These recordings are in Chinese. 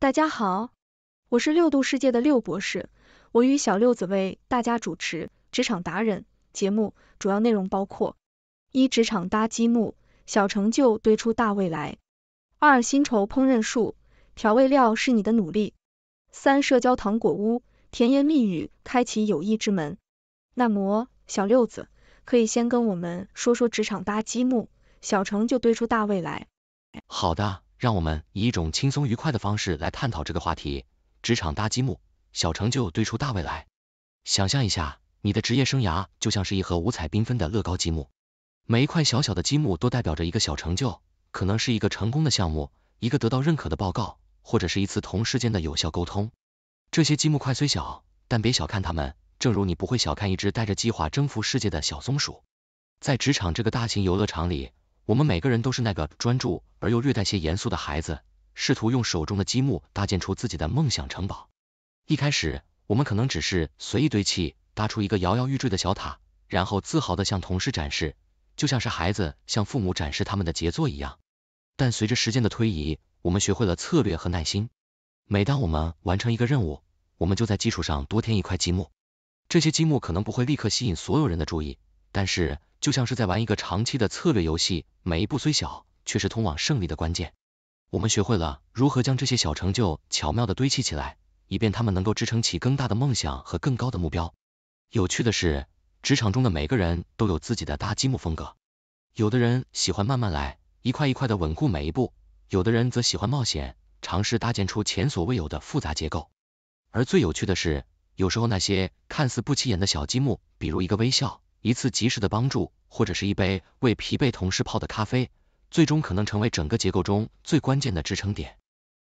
大家好，我是六度世界的六博士，我与小六子为大家主持《职场达人》节目，主要内容包括：一、职场搭积木，小成就堆出大未来；二、薪酬烹饪术，调味料是你的努力；三、社交糖果屋，甜言蜜语开启友谊之门。那么，小六子可以先跟我们说说职场搭积木，小成就堆出大未来。好的。让我们以一种轻松愉快的方式来探讨这个话题：职场搭积木，小成就堆出大未来。想象一下，你的职业生涯就像是一盒五彩缤纷的乐高积木，每一块小小的积木都代表着一个小成就，可能是一个成功的项目，一个得到认可的报告，或者是一次同事间的有效沟通。这些积木块虽小，但别小看它们，正如你不会小看一只带着计划征服世界的小松鼠。在职场这个大型游乐场里，我们每个人都是那个专注而又略带些严肃的孩子，试图用手中的积木搭建出自己的梦想城堡。一开始，我们可能只是随意堆砌，搭出一个摇摇欲坠的小塔，然后自豪地向同事展示，就像是孩子向父母展示他们的杰作一样。但随着时间的推移，我们学会了策略和耐心。每当我们完成一个任务，我们就在基础上多添一块积木。这些积木可能不会立刻吸引所有人的注意，但是。就像是在玩一个长期的策略游戏，每一步虽小，却是通往胜利的关键。我们学会了如何将这些小成就巧妙的堆砌起来，以便他们能够支撑起更大的梦想和更高的目标。有趣的是，职场中的每个人都有自己的搭积木风格，有的人喜欢慢慢来，一块一块的稳固每一步；有的人则喜欢冒险，尝试搭建出前所未有的复杂结构。而最有趣的是，有时候那些看似不起眼的小积木，比如一个微笑。一次及时的帮助，或者是一杯为疲惫同事泡的咖啡，最终可能成为整个结构中最关键的支撑点。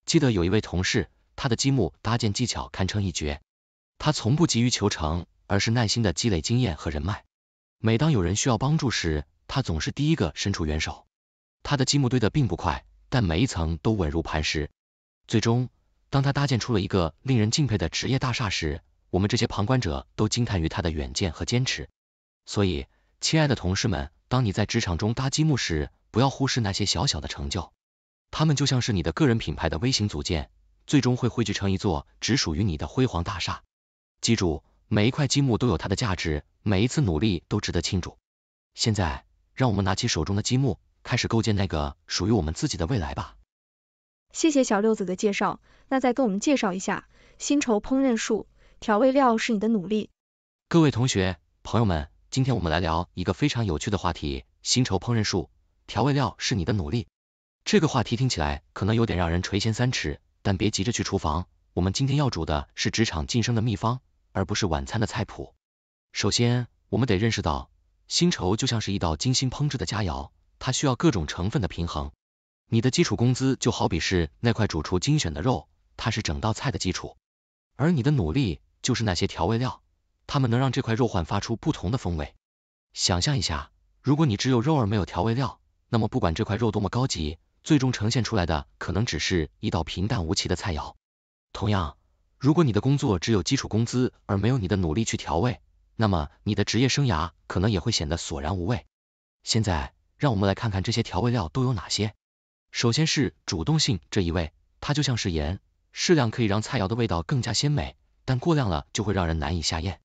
记得有一位同事，他的积木搭建技巧堪称一绝。他从不急于求成，而是耐心地积累经验和人脉。每当有人需要帮助时，他总是第一个伸出援手。他的积木堆得并不快，但每一层都稳如磐石。最终，当他搭建出了一个令人敬佩的职业大厦时，我们这些旁观者都惊叹于他的远见和坚持。所以，亲爱的同事们，当你在职场中搭积木时，不要忽视那些小小的成就，他们就像是你的个人品牌的微型组件，最终会汇聚成一座只属于你的辉煌大厦。记住，每一块积木都有它的价值，每一次努力都值得庆祝。现在，让我们拿起手中的积木，开始构建那个属于我们自己的未来吧。谢谢小六子的介绍，那再跟我们介绍一下，薪酬烹饪术，调味料是你的努力。各位同学、朋友们。今天我们来聊一个非常有趣的话题：薪酬烹饪术。调味料是你的努力。这个话题听起来可能有点让人垂涎三尺，但别急着去厨房，我们今天要煮的是职场晋升的秘方，而不是晚餐的菜谱。首先，我们得认识到，薪酬就像是一道精心烹制的佳肴，它需要各种成分的平衡。你的基础工资就好比是那块主厨精选的肉，它是整道菜的基础，而你的努力就是那些调味料。它们能让这块肉焕发出不同的风味。想象一下，如果你只有肉而没有调味料，那么不管这块肉多么高级，最终呈现出来的可能只是一道平淡无奇的菜肴。同样，如果你的工作只有基础工资而没有你的努力去调味，那么你的职业生涯可能也会显得索然无味。现在，让我们来看看这些调味料都有哪些。首先是主动性这一味，它就像是盐，适量可以让菜肴的味道更加鲜美，但过量了就会让人难以下咽。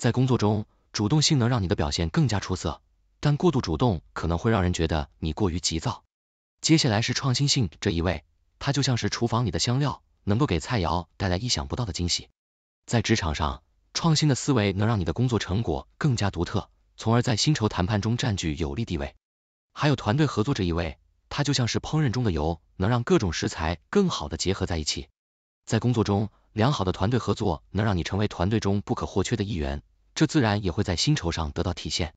在工作中，主动性能让你的表现更加出色，但过度主动可能会让人觉得你过于急躁。接下来是创新性这一位，它就像是厨房里的香料，能够给菜肴带来意想不到的惊喜。在职场上，创新的思维能让你的工作成果更加独特，从而在薪酬谈判中占据有利地位。还有团队合作这一位，它就像是烹饪中的油，能让各种食材更好的结合在一起。在工作中，良好的团队合作能让你成为团队中不可或缺的一员。这自然也会在薪酬上得到体现。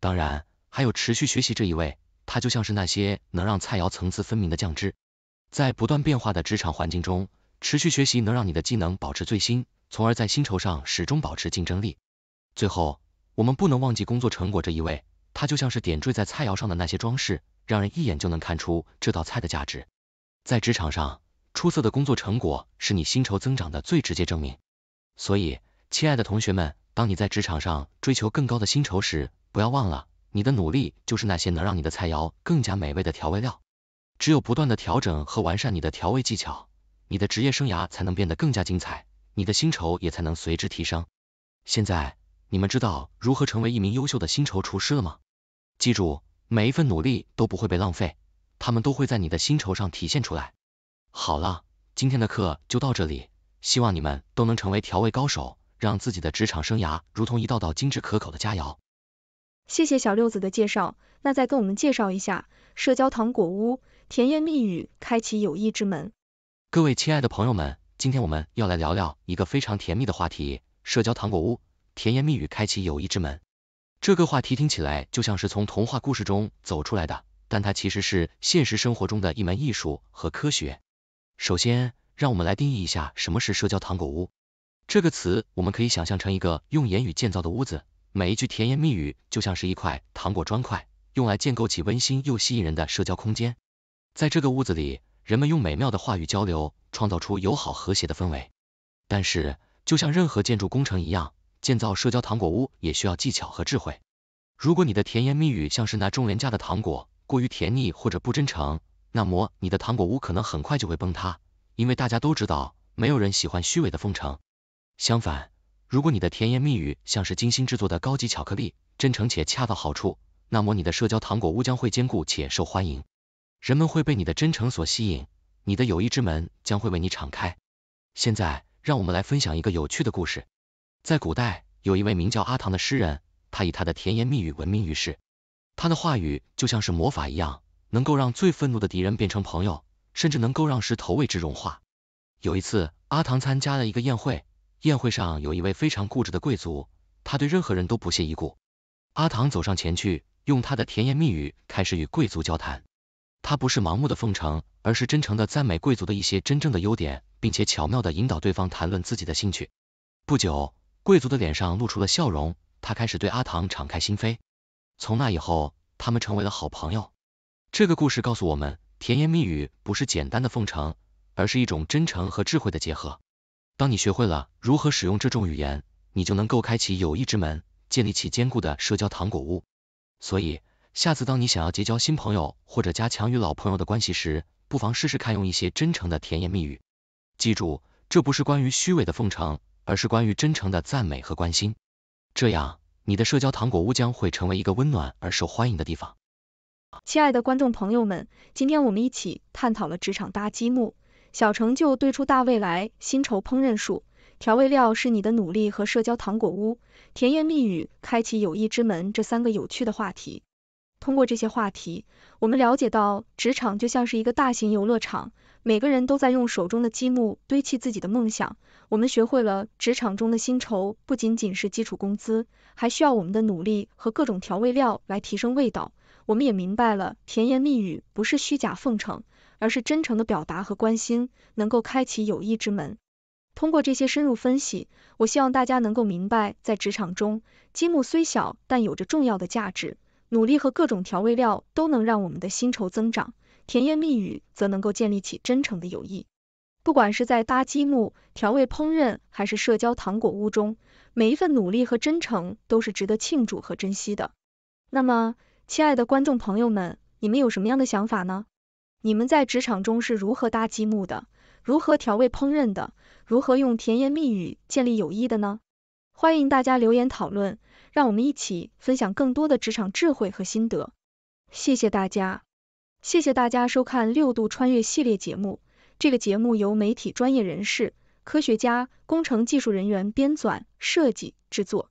当然，还有持续学习这一位，他就像是那些能让菜肴层次分明的酱汁。在不断变化的职场环境中，持续学习能让你的技能保持最新，从而在薪酬上始终保持竞争力。最后，我们不能忘记工作成果这一位，他就像是点缀在菜肴上的那些装饰，让人一眼就能看出这道菜的价值。在职场上，出色的工作成果是你薪酬增长的最直接证明。所以，亲爱的同学们。当你在职场上追求更高的薪酬时，不要忘了，你的努力就是那些能让你的菜肴更加美味的调味料。只有不断的调整和完善你的调味技巧，你的职业生涯才能变得更加精彩，你的薪酬也才能随之提升。现在，你们知道如何成为一名优秀的薪酬厨师了吗？记住，每一份努力都不会被浪费，他们都会在你的薪酬上体现出来。好了，今天的课就到这里，希望你们都能成为调味高手。让自己的职场生涯如同一道道精致可口的佳肴。谢谢小六子的介绍，那再跟我们介绍一下社交糖果屋，甜言蜜语开启友谊之门。各位亲爱的朋友们，今天我们要来聊聊一个非常甜蜜的话题——社交糖果屋，甜言蜜语开启友谊之门。这个话题听起来就像是从童话故事中走出来的，但它其实是现实生活中的一门艺术和科学。首先，让我们来定义一下什么是社交糖果屋。这个词，我们可以想象成一个用言语建造的屋子，每一句甜言蜜语就像是一块糖果砖块，用来建构起温馨又吸引人的社交空间。在这个屋子里，人们用美妙的话语交流，创造出友好和谐的氛围。但是，就像任何建筑工程一样，建造社交糖果屋也需要技巧和智慧。如果你的甜言蜜语像是那种廉价的糖果，过于甜腻或者不真诚，那么你的糖果屋可能很快就会崩塌，因为大家都知道，没有人喜欢虚伪的奉承。相反，如果你的甜言蜜语像是精心制作的高级巧克力，真诚且恰到好处，那么你的社交糖果屋将会坚固且受欢迎。人们会被你的真诚所吸引，你的友谊之门将会为你敞开。现在，让我们来分享一个有趣的故事。在古代，有一位名叫阿唐的诗人，他以他的甜言蜜语闻名于世。他的话语就像是魔法一样，能够让最愤怒的敌人变成朋友，甚至能够让石头为之融化。有一次，阿唐参加了一个宴会。宴会上有一位非常固执的贵族，他对任何人都不屑一顾。阿唐走上前去，用他的甜言蜜语开始与贵族交谈。他不是盲目的奉承，而是真诚的赞美贵族的一些真正的优点，并且巧妙的引导对方谈论自己的兴趣。不久，贵族的脸上露出了笑容，他开始对阿唐敞开心扉。从那以后，他们成为了好朋友。这个故事告诉我们，甜言蜜语不是简单的奉承，而是一种真诚和智慧的结合。当你学会了如何使用这种语言，你就能够开启友谊之门，建立起坚固的社交糖果屋。所以，下次当你想要结交新朋友或者加强与老朋友的关系时，不妨试试看用一些真诚的甜言蜜语。记住，这不是关于虚伪的奉承，而是关于真诚的赞美和关心。这样，你的社交糖果屋将会成为一个温暖而受欢迎的地方。亲爱的观众朋友们，今天我们一起探讨了职场搭积木。小成就堆出大未来，薪酬烹饪术，调味料是你的努力和社交糖果屋，甜言蜜语开启友谊之门，这三个有趣的话题。通过这些话题，我们了解到职场就像是一个大型游乐场，每个人都在用手中的积木堆砌自己的梦想。我们学会了职场中的薪酬不仅仅是基础工资，还需要我们的努力和各种调味料来提升味道。我们也明白了，甜言蜜语不是虚假奉承，而是真诚的表达和关心，能够开启友谊之门。通过这些深入分析，我希望大家能够明白，在职场中，积木虽小，但有着重要的价值；努力和各种调味料都能让我们的薪酬增长，甜言蜜语则能够建立起真诚的友谊。不管是在搭积木、调味烹饪，还是社交糖果屋中，每一份努力和真诚都是值得庆祝和珍惜的。那么。亲爱的观众朋友们，你们有什么样的想法呢？你们在职场中是如何搭积木的？如何调味烹饪的？如何用甜言蜜语建立友谊的呢？欢迎大家留言讨论，让我们一起分享更多的职场智慧和心得。谢谢大家，谢谢大家收看六度穿越系列节目。这个节目由媒体专业人士、科学家、工程技术人员编纂、设计、制作。